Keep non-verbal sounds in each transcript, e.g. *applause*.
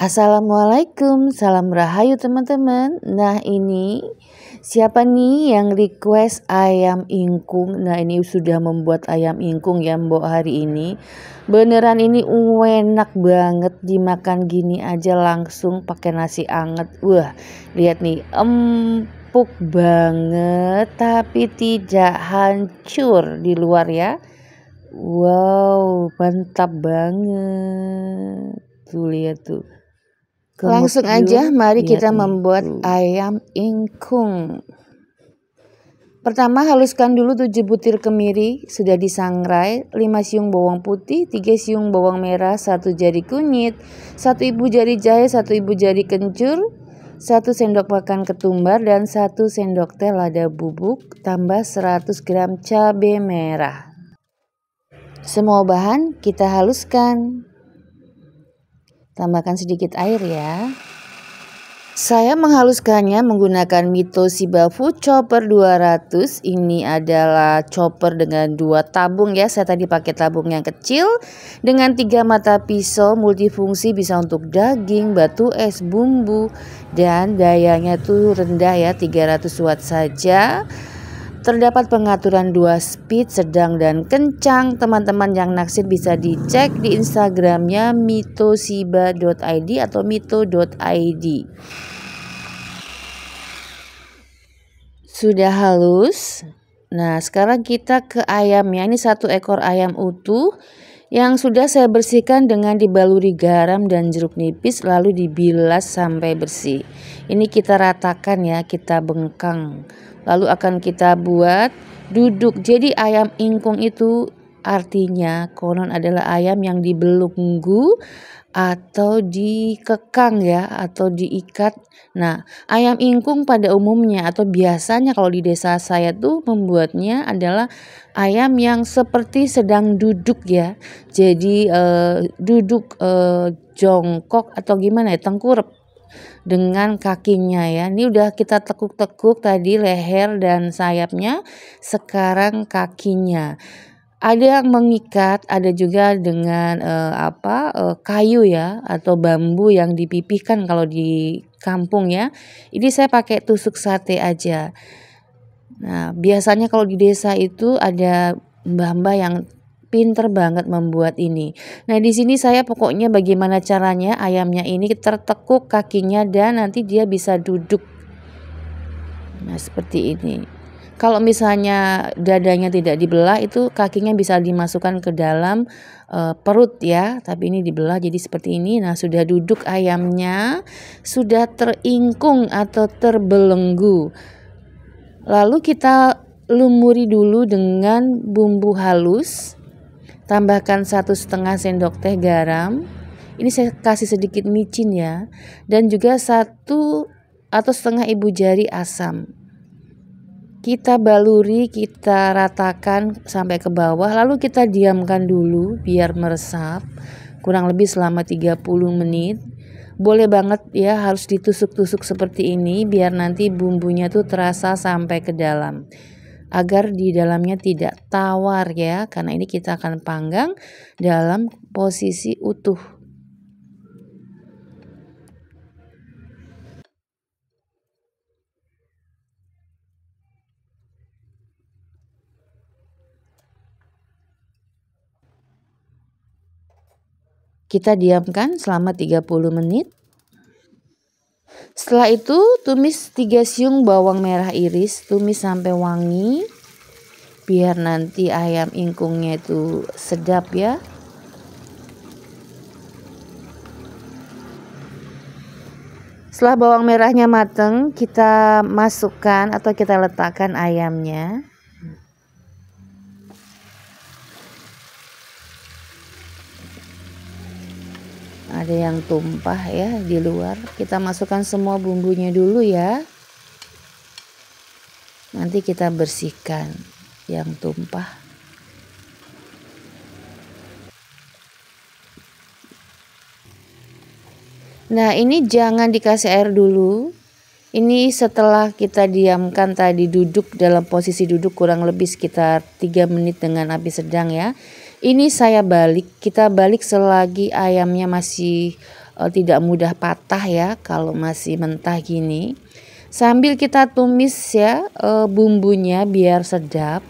Assalamualaikum, salam rahayu teman-teman. Nah ini siapa nih yang request ayam ingkung? Nah ini sudah membuat ayam ingkung ya Mbok hari ini. Beneran ini enak banget dimakan gini aja langsung pakai nasi anget. Wah lihat nih empuk banget tapi tidak hancur di luar ya. Wow mantap banget. Tuh lihat tuh. Langsung aja mari iya, kita membuat ayam ingkung. Pertama haluskan dulu 7 butir kemiri, sudah disangrai, 5 siung bawang putih, 3 siung bawang merah, 1 jari kunyit, 1 ibu jari jahe, 1 ibu jari kencur, 1 sendok makan ketumbar dan 1 sendok teh lada bubuk, tambah 100 gram cabai merah. Semua bahan kita haluskan. Tambahkan sedikit air ya. Saya menghaluskannya menggunakan Mito Shibafu Chopper 200. Ini adalah chopper dengan dua tabung ya. Saya tadi pakai tabung yang kecil dengan tiga mata pisau multifungsi bisa untuk daging, batu es, bumbu dan dayanya tuh rendah ya 300 watt saja. Terdapat pengaturan dua speed sedang dan kencang. Teman-teman yang naksir bisa dicek di Instagramnya mitosiba.id atau mito.id. Sudah halus. Nah, sekarang kita ke ayamnya. Ini satu ekor ayam utuh yang sudah saya bersihkan dengan dibaluri garam dan jeruk nipis lalu dibilas sampai bersih. Ini kita ratakan ya, kita bengkang Lalu akan kita buat duduk. Jadi ayam ingkung itu artinya konon adalah ayam yang dibelunggu atau dikekang ya atau diikat. Nah, ayam ingkung pada umumnya atau biasanya kalau di desa saya tuh membuatnya adalah ayam yang seperti sedang duduk ya. Jadi eh, duduk eh, jongkok atau gimana ya, tengkurap dengan kakinya ya. Ini udah kita tekuk-tekuk tadi leher dan sayapnya, sekarang kakinya. Ada yang mengikat, ada juga dengan eh, apa eh, kayu ya atau bambu yang dipipihkan kalau di kampung ya. Ini saya pakai tusuk sate aja. Nah, biasanya kalau di desa itu ada mbah-mbah yang pinter banget membuat ini. Nah di sini saya pokoknya bagaimana caranya ayamnya ini tertekuk kakinya dan nanti dia bisa duduk. Nah seperti ini. Kalau misalnya dadanya tidak dibelah itu kakinya bisa dimasukkan ke dalam e, perut ya. Tapi ini dibelah jadi seperti ini. Nah sudah duduk ayamnya sudah teringkung atau terbelenggu. Lalu kita lumuri dulu dengan bumbu halus tambahkan satu setengah sendok teh garam ini saya kasih sedikit micin ya dan juga satu atau setengah ibu jari asam kita baluri kita ratakan sampai ke bawah lalu kita diamkan dulu biar meresap kurang lebih selama 30 menit boleh banget ya harus ditusuk-tusuk seperti ini biar nanti bumbunya tuh terasa sampai ke dalam agar di dalamnya tidak tawar ya karena ini kita akan panggang dalam posisi utuh Kita diamkan selama 30 menit setelah itu tumis 3 siung bawang merah iris, tumis sampai wangi biar nanti ayam ingkungnya itu sedap ya. Setelah bawang merahnya mateng, kita masukkan atau kita letakkan ayamnya. ada yang tumpah ya di luar kita masukkan semua bumbunya dulu ya nanti kita bersihkan yang tumpah nah ini jangan dikasih air dulu ini setelah kita diamkan tadi duduk dalam posisi duduk kurang lebih sekitar 3 menit dengan api sedang ya ini saya balik, kita balik selagi ayamnya masih uh, tidak mudah patah ya kalau masih mentah gini. Sambil kita tumis ya uh, bumbunya biar sedap.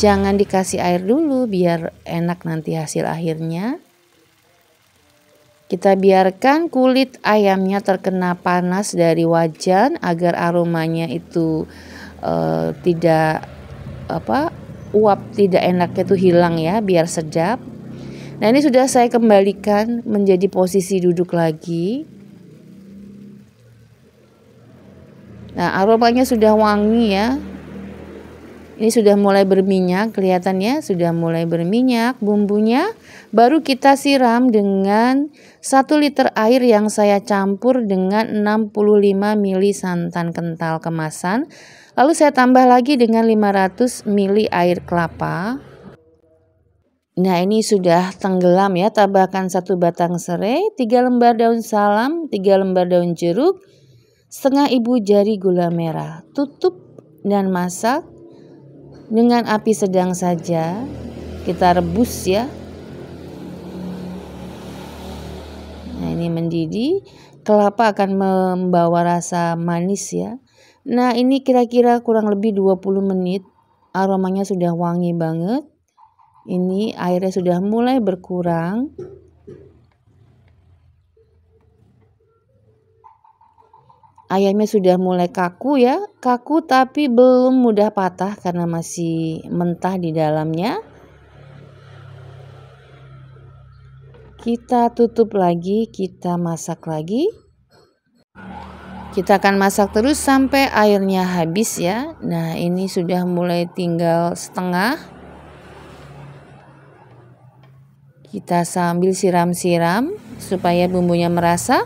Jangan dikasih air dulu biar enak nanti hasil akhirnya. Kita biarkan kulit ayamnya terkena panas dari wajan agar aromanya itu uh, tidak apa uap tidak enaknya itu hilang ya biar sedap. Nah ini sudah saya kembalikan menjadi posisi duduk lagi. Nah aromanya sudah wangi ya. Ini sudah mulai berminyak kelihatannya sudah mulai berminyak bumbunya. Baru kita siram dengan 1 liter air yang saya campur dengan 65 ml santan kental kemasan Lalu saya tambah lagi dengan 500 ml air kelapa. Nah ini sudah tenggelam ya, tambahkan satu batang serai, tiga lembar daun salam, tiga lembar daun jeruk, setengah ibu jari gula merah. Tutup dan masak dengan api sedang saja. Kita rebus ya. Nah ini mendidih, kelapa akan membawa rasa manis ya. Nah ini kira-kira kurang lebih 20 menit aromanya sudah wangi banget. Ini airnya sudah mulai berkurang. Ayamnya sudah mulai kaku ya, kaku tapi belum mudah patah karena masih mentah di dalamnya. Kita tutup lagi, kita masak lagi. Kita akan masak terus sampai airnya habis ya. Nah, ini sudah mulai tinggal setengah. Kita sambil siram-siram supaya bumbunya merasa.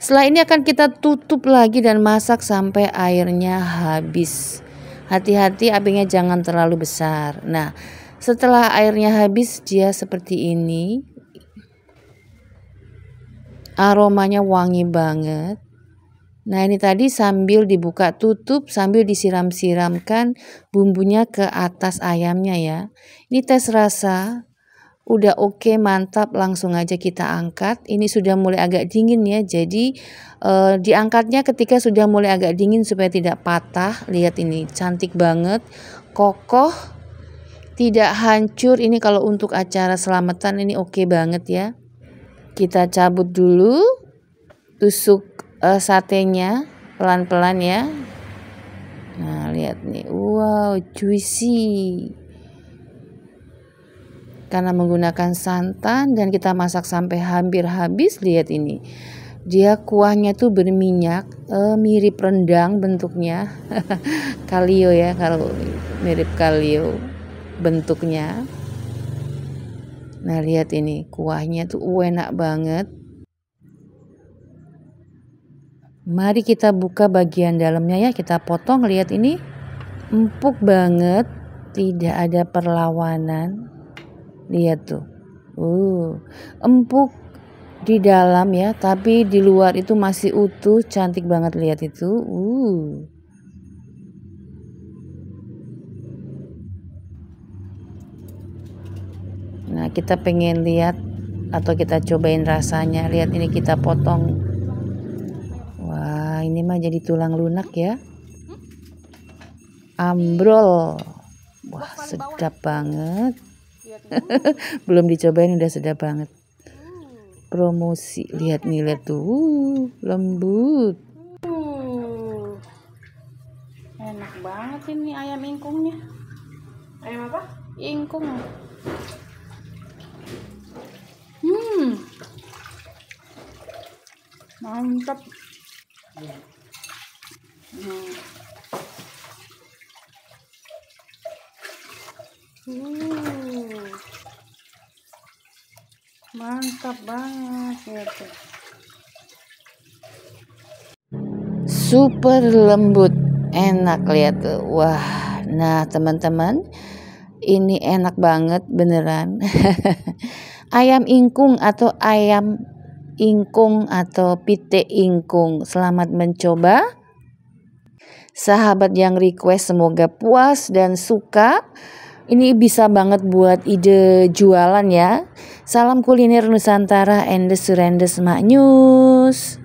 Setelah ini akan kita tutup lagi dan masak sampai airnya habis. Hati-hati apinya jangan terlalu besar. Nah, setelah airnya habis dia seperti ini. Aromanya wangi banget. Nah ini tadi sambil dibuka tutup sambil disiram-siramkan bumbunya ke atas ayamnya ya. Ini tes rasa udah oke okay, mantap langsung aja kita angkat. Ini sudah mulai agak dingin ya jadi eh, diangkatnya ketika sudah mulai agak dingin supaya tidak patah. Lihat ini cantik banget kokoh tidak hancur ini kalau untuk acara selamatan ini oke okay banget ya. Kita cabut dulu tusuk uh, satenya pelan-pelan ya. Nah, lihat nih. Wow, juicy. Karena menggunakan santan dan kita masak sampai hampir habis, lihat ini. Dia kuahnya tuh berminyak, eh, mirip rendang bentuknya. *laughs* kalio ya kalau mirip kalio bentuknya. Nah, lihat ini, kuahnya tuh enak banget Mari kita buka bagian dalamnya ya, kita potong lihat ini empuk banget, tidak ada perlawanan. Lihat tuh. Uh, empuk di dalam ya, tapi di luar itu masih utuh, cantik banget lihat itu. Uh. Nah, kita pengen lihat atau kita cobain rasanya. Lihat ini kita potong Nah, ini mah jadi tulang lunak ya. Hmm? Ambrol. Wah, sedap banget. Iya, *laughs* Belum dicobain udah sedap banget. Hmm. Promosi, lihat nih lihat tuh, uh, lembut. Uh. Enak banget ini ayam ingkungnya. Ayam apa? Ingkung. Hmm. Mantap. Hmm. Mantap banget ya tuh. Super lembut, enak lihat tuh. Wah, nah teman-teman, ini enak banget beneran. *laughs* ayam ingkung atau ayam ingkung atau pitik ingkung. Selamat mencoba. Sahabat yang request semoga puas dan suka. Ini bisa banget buat ide jualan ya. Salam kuliner Nusantara and the smart Maknyus.